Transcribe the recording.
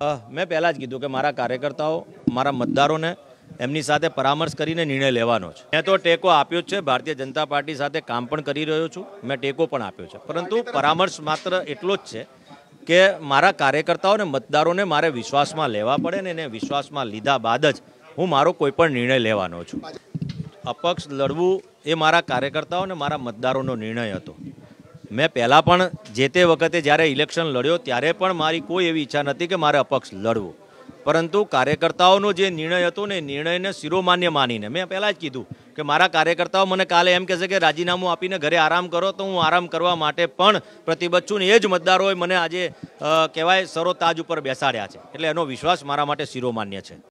મેં પહેલાં જ કીધું કે મારા કાર્યકર્તાઓ મારા મતદારોને એમની સાથે પરામર્શ કરીને નિર્ણય લેવાનો છે મેં તો ટેકો આપ્યો જ છે ભારતીય જનતા પાર્ટી સાથે કામ પણ કરી રહ્યો છું મેં ટેકો પણ આપ્યો છે પરંતુ પરામર્શ માત્ર એટલો જ છે કે મારા કાર્યકર્તાઓને મતદારોને મારે વિશ્વાસમાં લેવા પડે ને એને વિશ્વાસમાં લીધા બાદ જ હું મારો કોઈ પણ નિર્ણય લેવાનો છું અપક્ષ લડવું એ મારા કાર્યકર્તાઓને મારા મતદારોનો નિર્ણય હતો મેં પહેલાં પણ જે તે વખતે જ્યારે ઇલેક્શન લડ્યો ત્યારે પણ મારી કોઈ એવી ઈચ્છા નથી કે મારે અપક્ષ લડવું પરંતુ કાર્યકર્તાઓનો જે નિર્ણય હતો ને નિર્ણયને શિરોમાન્ય માનીને મેં પહેલાં જ કીધું કે મારા કાર્યકર્તાઓ મને કાલે એમ કહેશે કે રાજીનામું આપીને ઘરે આરામ કરો તો હું આરામ કરવા માટે પણ પ્રતિબદ્ધ છું ને એ જ મતદારોએ મને આજે કહેવાય સરોતાજ ઉપર બેસાડ્યા છે એટલે એનો વિશ્વાસ મારા માટે શિરોમાન્ય છે